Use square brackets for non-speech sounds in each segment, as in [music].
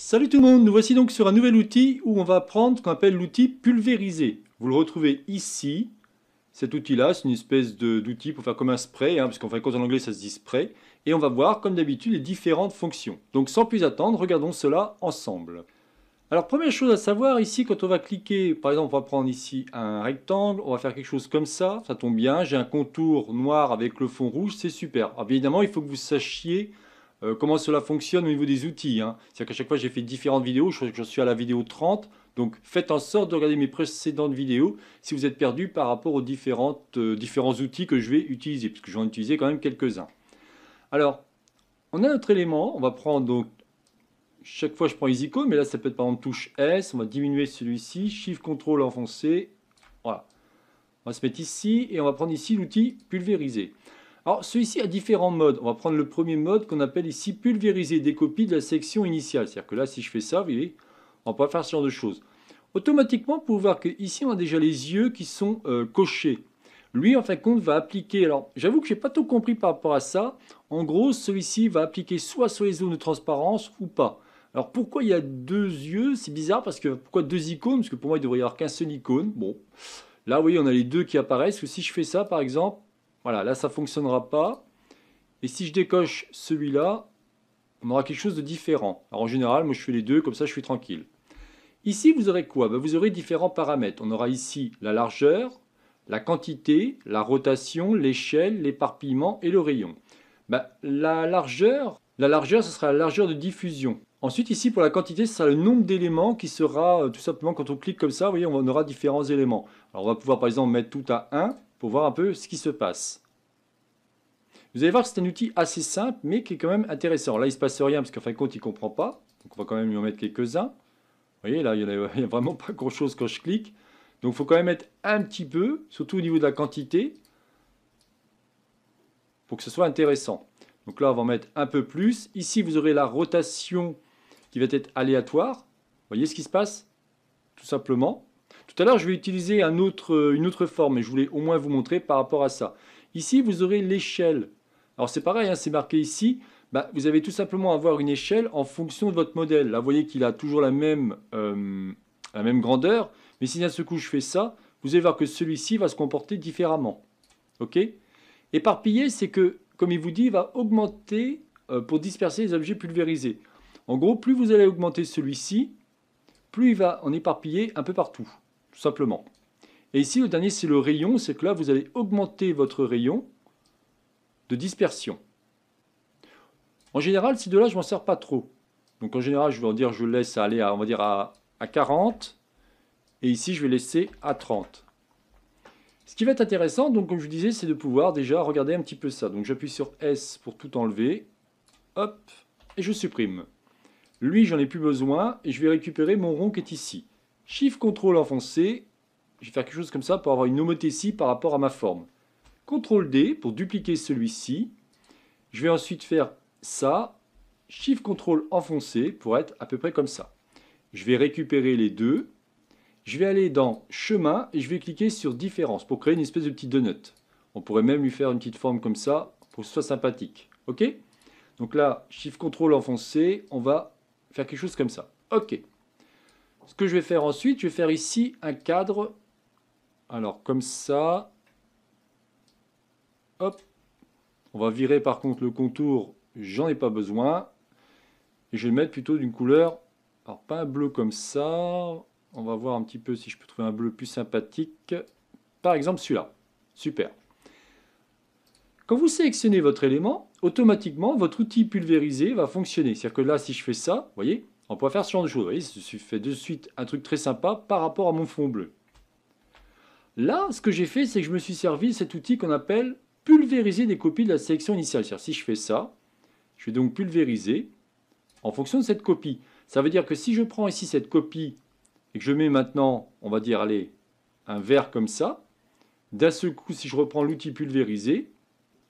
Salut tout le monde, nous voici donc sur un nouvel outil où on va prendre ce qu'on appelle l'outil pulvérisé. Vous le retrouvez ici. Cet outil-là, c'est une espèce d'outil pour faire comme un spray, hein, parce qu'en fait, en anglais ça se dit spray. Et on va voir, comme d'habitude, les différentes fonctions. Donc sans plus attendre, regardons cela ensemble. Alors première chose à savoir ici, quand on va cliquer, par exemple on va prendre ici un rectangle, on va faire quelque chose comme ça, ça tombe bien, j'ai un contour noir avec le fond rouge, c'est super. Alors, évidemment, il faut que vous sachiez euh, comment cela fonctionne au niveau des outils. Hein. C'est-à-dire qu'à chaque fois, j'ai fait différentes vidéos. Je, suis à la vidéo 30. Donc, faites en sorte de regarder mes précédentes vidéos si vous êtes perdu par rapport aux euh, différents outils que je vais utiliser, puisque j'en utiliser quand même quelques-uns. Alors, on a notre élément. On va prendre donc, chaque fois je prends les mais là ça peut être par exemple touche S. On va diminuer celui-ci, Shift contrôle, enfoncé. Voilà. On va se mettre ici et on va prendre ici l'outil pulvériser. Alors celui-ci a différents modes. On va prendre le premier mode qu'on appelle ici pulvériser des copies de la section initiale. C'est-à-dire que là, si je fais ça, vous voyez, on peut faire ce genre de choses. Automatiquement, vous pouvez voir qu'ici, on a déjà les yeux qui sont euh, cochés. Lui, en fin de compte, va appliquer... Alors, j'avoue que je n'ai pas tout compris par rapport à ça. En gros, celui-ci va appliquer soit sur les zones de transparence ou pas. Alors, pourquoi il y a deux yeux C'est bizarre, parce que... Pourquoi deux icônes Parce que pour moi, il devrait y avoir qu'un seul icône. Bon. Là, vous voyez, on a les deux qui apparaissent. Ou si je fais ça, par exemple, voilà, là, ça fonctionnera pas. Et si je décoche celui-là, on aura quelque chose de différent. Alors en général, moi je fais les deux, comme ça je suis tranquille. Ici, vous aurez quoi ben, Vous aurez différents paramètres. On aura ici la largeur, la quantité, la rotation, l'échelle, l'éparpillement et le rayon. Ben, la largeur, la largeur, ce sera la largeur de diffusion. Ensuite, ici, pour la quantité, ce sera le nombre d'éléments qui sera, euh, tout simplement, quand on clique comme ça, vous voyez, on aura différents éléments. Alors, on va pouvoir, par exemple, mettre tout à 1, pour voir un peu ce qui se passe. Vous allez voir que c'est un outil assez simple, mais qui est quand même intéressant. Là, il ne se passe rien, parce qu'en fin de compte, il ne comprend pas. Donc, on va quand même lui en mettre quelques-uns. Vous voyez, là, il n'y a, vraiment pas grand-chose quand je clique. Donc, il faut quand même mettre un petit peu, surtout au niveau de la quantité, pour que ce soit intéressant. Donc là, on va en mettre un peu plus. Ici, vous aurez la rotation qui va être aléatoire. Vous voyez ce qui se passe Tout simplement. Tout à l'heure, je vais utiliser une autre forme, mais je voulais au moins vous montrer par rapport à ça. Ici, vous aurez l'échelle. Alors c'est pareil, hein, c'est marqué ici. Bah, vous avez tout simplement avoir une échelle en fonction de votre modèle. Là, vous voyez qu'il a toujours la même, euh, la même grandeur. Mais si d'un seul coup je fais ça, vous allez voir que celui-ci va se comporter différemment. OK Éparpiller, c'est que, comme il vous dit, il va augmenter euh, pour disperser les objets pulvérisés. En gros, plus vous allez augmenter celui-ci, plus il va en éparpiller un peu partout simplement. Et ici, le dernier, c'est le rayon, c'est que là, vous allez augmenter votre rayon de dispersion. En général, si de là je m'en sers pas trop. Donc en général, je vais en dire, je laisse aller à, on va dire à, 40, et ici, je vais laisser à 30. Ce qui va être intéressant, donc comme je vous disais, c'est de pouvoir déjà regarder un petit peu ça. Donc j'appuie sur S pour tout enlever, hop, et je supprime. Lui, j'en ai plus besoin, et je vais récupérer mon rond qui est ici. Shift CTRL enfoncé, je vais faire quelque chose comme ça pour avoir une homothétie par rapport à ma forme. CTRL D pour dupliquer celui-ci. Je vais ensuite faire ça, Shift CTRL enfoncé pour être à peu près comme ça. Je vais récupérer les deux. Je vais aller dans chemin et je vais cliquer sur différence pour créer une espèce de petite donut. On pourrait même lui faire une petite forme comme ça pour que ce soit sympathique. OK Donc là, Shift CTRL enfoncé, on va faire quelque chose comme ça. OK ce que je vais faire ensuite, je vais faire ici un cadre. Alors, comme ça. Hop. On va virer par contre le contour. J'en ai pas besoin. Et je vais le mettre plutôt d'une couleur. Alors, pas un bleu comme ça. On va voir un petit peu si je peux trouver un bleu plus sympathique. Par exemple, celui-là. Super. Quand vous sélectionnez votre élément, automatiquement, votre outil pulvérisé va fonctionner. C'est-à-dire que là, si je fais ça, vous voyez, on pourrait faire ce genre de choses. Vous voyez, je fait de suite un truc très sympa par rapport à mon fond bleu. Là, ce que j'ai fait, c'est que je me suis servi de cet outil qu'on appelle pulvériser des copies de la sélection initiale. C'est-à-dire, si je fais ça, je vais donc pulvériser en fonction de cette copie. Ça veut dire que si je prends ici cette copie et que je mets maintenant, on va dire, allez, un vert comme ça, d'un seul coup, si je reprends l'outil pulvériser,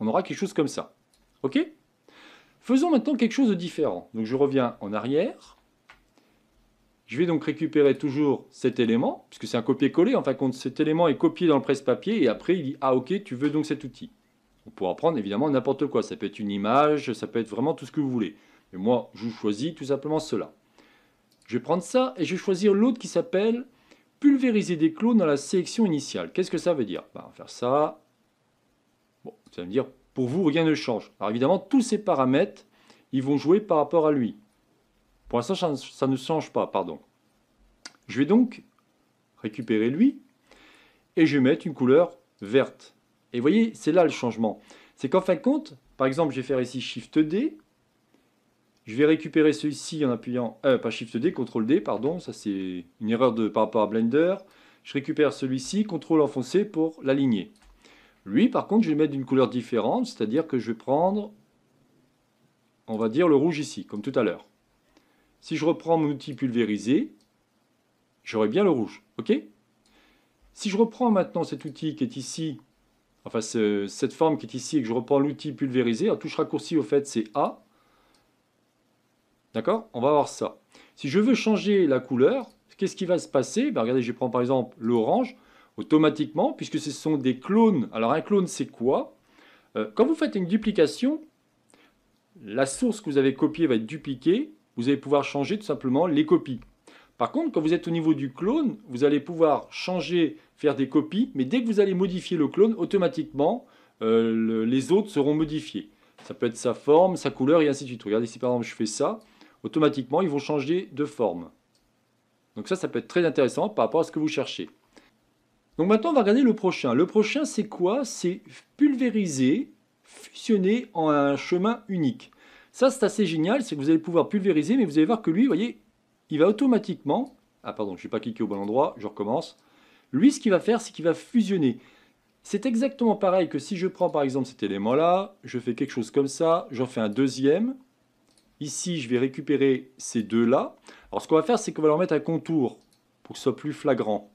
on aura quelque chose comme ça. OK Faisons maintenant quelque chose de différent. Donc, je reviens en arrière. Je vais donc récupérer toujours cet élément, puisque c'est un copier-coller. En fin cet élément est copié dans le presse-papier et après il dit Ah, ok, tu veux donc cet outil. On pourra prendre évidemment n'importe quoi. Ça peut être une image, ça peut être vraiment tout ce que vous voulez. Mais moi, je choisis tout simplement cela. Je vais prendre ça et je vais choisir l'autre qui s'appelle Pulvériser des clous dans la sélection initiale. Qu'est-ce que ça veut dire ben, On va faire ça. Bon, ça veut dire pour vous, rien ne change. Alors évidemment, tous ces paramètres, ils vont jouer par rapport à lui. Pour l'instant, ça, ne change pas, pardon. Je vais donc récupérer lui et je vais mettre une couleur verte. Et vous voyez, c'est là le changement. C'est qu'en fin de compte, par exemple, je vais faire ici Shift D. Je vais récupérer celui-ci en appuyant, euh, pas Shift D, CTRL D, pardon, ça c'est une erreur de, par rapport à Blender. Je récupère celui-ci, CTRL enfoncé pour l'aligner. Lui, par contre, je vais mettre d'une couleur différente, c'est-à-dire que je vais prendre, on va dire, le rouge ici, comme tout à l'heure. Si je reprends mon outil pulvérisé, j'aurai bien le rouge. OK Si je reprends maintenant cet outil qui est ici, enfin cette forme qui est ici et que je reprends l'outil pulvérisé, un touche raccourci au fait c'est A. D'accord On va avoir ça. Si je veux changer la couleur, qu'est-ce qui va se passer ben, Regardez, je prends par exemple l'orange. Automatiquement, puisque ce sont des clones. Alors un clone c'est quoi euh, Quand vous faites une duplication, la source que vous avez copiée va être dupliquée vous allez pouvoir changer tout simplement les copies. Par contre, quand vous êtes au niveau du clone, vous allez pouvoir changer, faire des copies, mais dès que vous allez modifier le clone, automatiquement, euh, les autres seront modifiés. Ça peut être sa forme, sa couleur, et ainsi de suite. Regardez, si par exemple je fais ça, automatiquement, ils vont changer de forme. Donc ça, ça peut être très intéressant par rapport à ce que vous cherchez. Donc maintenant, on va regarder le prochain. Le prochain, c'est quoi C'est pulvériser, fusionner en un chemin unique. Ça, c'est assez génial, c'est que vous allez pouvoir pulvériser, mais vous allez voir que lui, vous voyez, il va automatiquement... Ah pardon, je ne suis pas cliqué au bon endroit, je recommence. Lui, ce qu'il va faire, c'est qu'il va fusionner. C'est exactement pareil que si je prends par exemple cet élément-là, je fais quelque chose comme ça, j'en fais un deuxième. Ici, je vais récupérer ces deux-là. Alors ce qu'on va faire, c'est qu'on va leur mettre un contour pour que ce soit plus flagrant.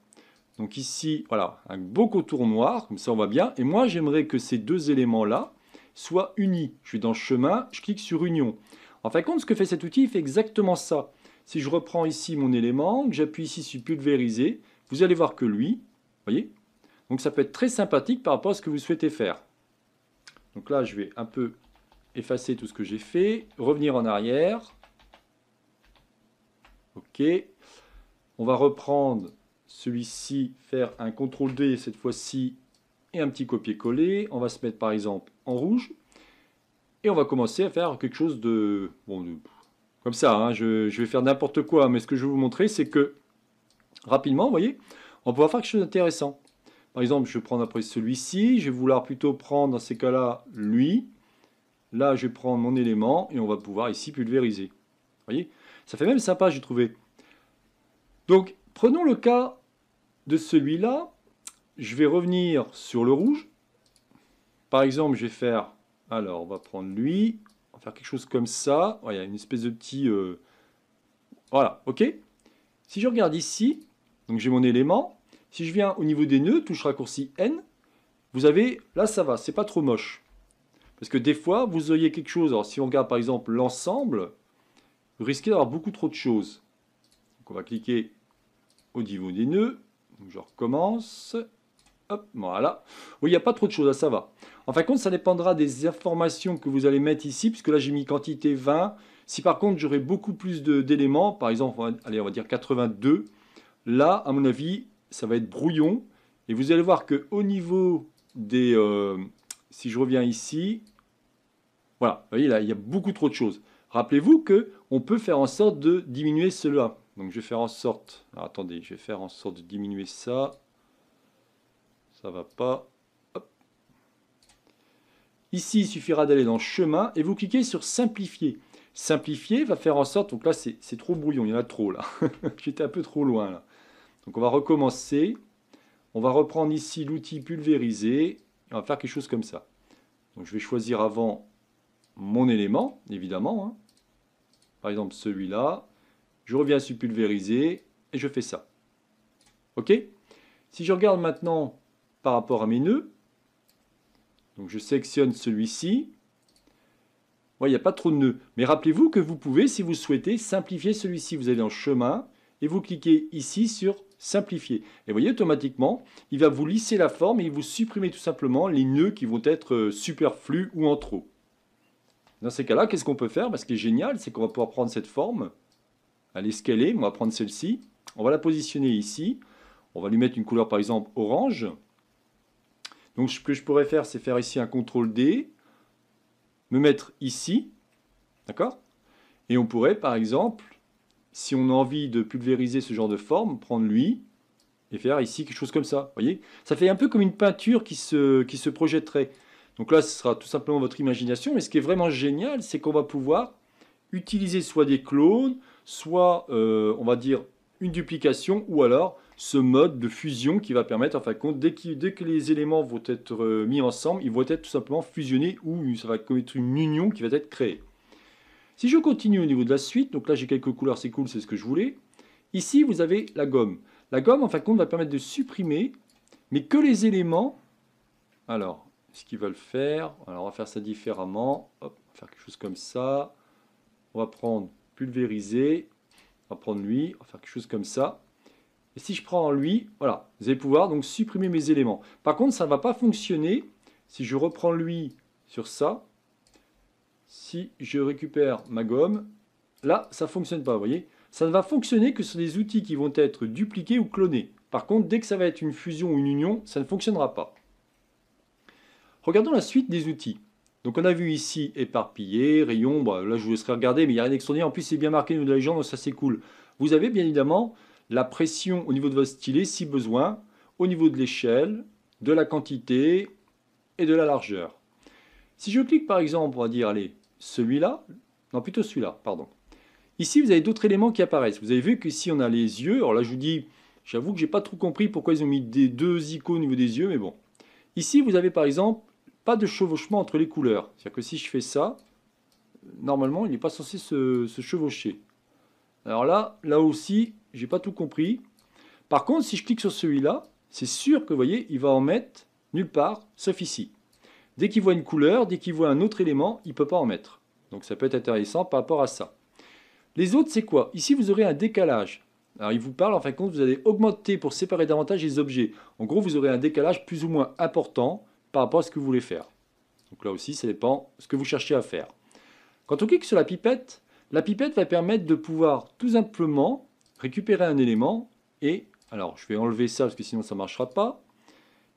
Donc ici, voilà, un beau contour noir, comme ça on voit bien. Et moi, j'aimerais que ces deux éléments-là, soit uni. Je suis dans chemin, je clique sur union. En fin de compte, ce que fait cet outil, il fait exactement ça. Si je reprends ici mon élément, que j'appuie ici sur pulvériser, vous allez voir que lui, vous voyez Donc ça peut être très sympathique par rapport à ce que vous souhaitez faire. Donc là, je vais un peu effacer tout ce que j'ai fait, revenir en arrière. OK. On va reprendre celui-ci, faire un CTRL-D cette fois-ci un petit copier-coller. On va se mettre par exemple en rouge. Et on va commencer à faire quelque chose de... Bon, comme ça, hein. je, vais faire n'importe quoi. Mais ce que je vais vous montrer, c'est que rapidement, vous voyez, on va pouvoir faire quelque chose d'intéressant. Par exemple, je vais prendre après celui-ci. Je vais vouloir plutôt prendre dans ces cas-là lui. Là, je vais prendre mon élément et on va pouvoir ici pulvériser. Vous voyez Ça fait même sympa, j'ai trouvé. Donc, prenons le cas de celui-là je vais revenir sur le rouge. Par exemple, je vais faire... Alors, on va prendre lui. On va faire quelque chose comme ça. il y a une espèce de petit... Euh, voilà, OK Si je regarde ici, donc j'ai mon élément. Si je viens au niveau des nœuds, touche raccourci N, vous avez... Là, ça va, c'est pas trop moche. Parce que des fois, vous auriez quelque chose... Alors, si on regarde par exemple l'ensemble, vous risquez d'avoir beaucoup trop de choses. Donc, on va cliquer au niveau des nœuds. je recommence. Hop, voilà. Oui, il n'y a pas trop de choses, ça va. En fin de compte, ça dépendra des informations que vous allez mettre ici, puisque là, j'ai mis quantité 20. Si par contre, j'aurais beaucoup plus d'éléments, par exemple, allez, on va dire 82, là, à mon avis, ça va être brouillon. Et vous allez voir que au niveau des... Euh, si je reviens ici, voilà, vous voyez, là, il y a beaucoup trop de choses. Rappelez-vous qu'on peut faire en sorte de diminuer cela. Donc, je vais faire en sorte... attendez, je vais faire en sorte de diminuer ça ça va pas. Ici, il suffira d'aller dans Chemin et vous cliquez sur Simplifier. Simplifier va faire en sorte, donc là c'est trop brouillon, il y en a trop là. [laughs] J'étais un peu trop loin là. Donc on va recommencer. On va reprendre ici l'outil pulvériser. Et on va faire quelque chose comme ça. Donc je vais choisir avant mon élément, évidemment. Hein. Par exemple celui-là. Je reviens sur pulvériser et je fais ça. OK Si je regarde maintenant par rapport à mes nœuds. Donc je sélectionne celui-ci. Il n'y a pas trop de nœuds. Mais rappelez-vous que vous pouvez, si vous souhaitez, simplifier celui-ci. Vous allez dans Chemin et vous cliquez ici sur Simplifier. Et vous voyez, automatiquement, il va vous lisser la forme et vous supprimer tout simplement les nœuds qui vont être euh, superflus ou en trop. Dans ces cas-là, qu'est-ce qu'on peut faire Ce qui est génial, c'est qu'on va pouvoir prendre cette forme, aller scaler, on va prendre celle-ci, on va la positionner ici, on va lui mettre une couleur par exemple orange, donc ce que je pourrais faire, c'est faire ici un CTRL D, me mettre ici, d'accord Et on pourrait, par exemple, si on a envie de pulvériser ce genre de forme, prendre lui et faire ici quelque chose comme ça, voyez Ça fait un peu comme une peinture qui se, qui projetterait. Donc là, ce sera tout simplement votre imagination, mais ce qui est vraiment génial, c'est qu'on va pouvoir utiliser soit des clones, soit, euh, on va dire, une duplication, ou alors ce mode de fusion qui va permettre, en fin de compte, dès, dès que les éléments vont être euh, mis ensemble, ils vont être tout simplement fusionnés ou ça va être une union qui va être créée. Si je continue au niveau de la suite, donc là j'ai quelques couleurs, c'est cool, c'est ce que je voulais. Ici, vous avez la gomme. La gomme, en fin de compte, va permettre de supprimer, mais que les éléments... Alors, ce qu'ils veulent faire, alors on va faire ça différemment. on va faire quelque chose comme ça. On va prendre pulvériser, on va prendre lui, on va faire quelque chose comme ça. Et si je prends lui, voilà, vous allez pouvoir donc supprimer mes éléments. Par contre, ça ne va pas fonctionner si je reprends lui sur ça. Si je récupère ma gomme, là, ça ne fonctionne pas, vous voyez. Ça ne va fonctionner que sur des outils qui vont être dupliqués ou clonés. Par contre, dès que ça va être une fusion ou une union, ça ne fonctionnera pas. Regardons la suite des outils. Donc on a vu ici éparpillé, rayon, bah, là je vous laisserai regarder, mais il n'y a rien d'extraordinaire. En plus c'est bien marqué de la légende, donc ça c'est cool. Vous avez bien évidemment la pression au niveau de votre stylet si besoin, au niveau de l'échelle, de la quantité et de la largeur. Si je clique par exemple, on dire, allez, celui-là, non plutôt celui-là, pardon. Ici, vous avez d'autres éléments qui apparaissent. Vous avez vu que qu'ici, on a les yeux. Alors là, je vous dis, j'avoue que j'ai pas trop compris pourquoi ils ont mis des deux icônes au niveau des yeux, mais bon. Ici, vous avez par exemple pas de chevauchement entre les couleurs. C'est-à-dire que si je fais ça, normalement, il n'est pas censé se, se, chevaucher. Alors là, là aussi, j'ai pas tout compris. Par contre, si je clique sur celui-là, c'est sûr que, vous voyez, il va en mettre nulle part, sauf ici. Dès qu'il voit une couleur, dès qu'il voit un autre élément, il ne peut pas en mettre. Donc ça peut être intéressant par rapport à ça. Les autres, c'est quoi Ici, vous aurez un décalage. Alors, il vous parle, en fin de compte, vous allez augmenter pour séparer davantage les objets. En gros, vous aurez un décalage plus ou moins important par rapport à ce que vous voulez faire. Donc là aussi, ça dépend ce que vous cherchez à faire. Quand on clique sur la pipette, la pipette va permettre de pouvoir tout simplement récupérer un élément et, alors je vais enlever ça parce que sinon ça ne marchera pas.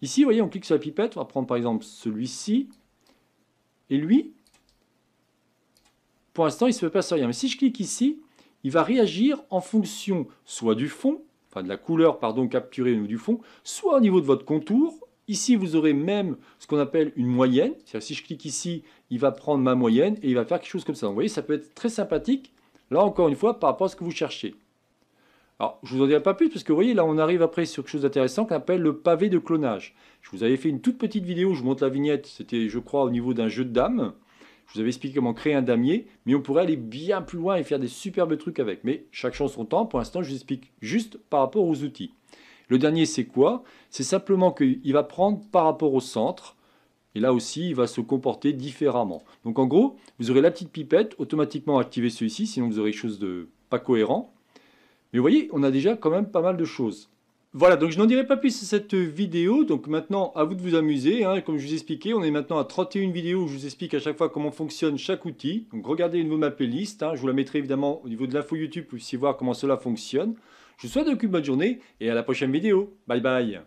Ici, vous voyez, on clique sur la pipette, on va prendre par exemple celui-ci, et lui, pour l'instant, il ne se passe rien. Mais si je clique ici, il va réagir en fonction soit du fond, enfin de la couleur, pardon, capturée ou du fond, soit au niveau de votre contour. Ici, vous aurez même ce qu'on appelle une moyenne. C'est-à-dire si je clique ici, il va prendre ma moyenne et il va faire quelque chose comme ça. Donc, vous voyez, ça peut être très sympathique, là encore une fois, par rapport à ce que vous cherchez. Alors, je vous en dirai pas plus, parce que vous voyez, là, on arrive après sur quelque chose d'intéressant qu'on appelle le pavé de clonage. Je vous avais fait une toute petite vidéo, je vous montre la vignette, c'était, je crois, au niveau d'un jeu de dames. Je vous avais expliqué comment créer un damier, mais on pourrait aller bien plus loin et faire des superbes trucs avec. Mais chaque chose son temps, pour l'instant, je vous explique juste par rapport aux outils. Le dernier, c'est quoi C'est simplement qu'il va prendre par rapport au centre, et là aussi, il va se comporter différemment. Donc en gros, vous aurez la petite pipette automatiquement activée celui-ci, sinon vous aurez quelque chose de pas cohérent. Mais vous voyez, on a déjà quand même pas mal de choses. Voilà, donc je n'en dirai pas plus sur cette vidéo. Donc maintenant, à vous de vous amuser. Hein. Comme je vous expliqué, on est maintenant à 31 vidéos où je vous explique à chaque fois comment fonctionne chaque outil. Donc regardez une niveau de ma playlist. Hein. Je vous la mettrai évidemment au niveau de l'info YouTube pour aussi voir comment cela fonctionne. Je vous souhaite donc une bonne journée et à la prochaine vidéo. Bye bye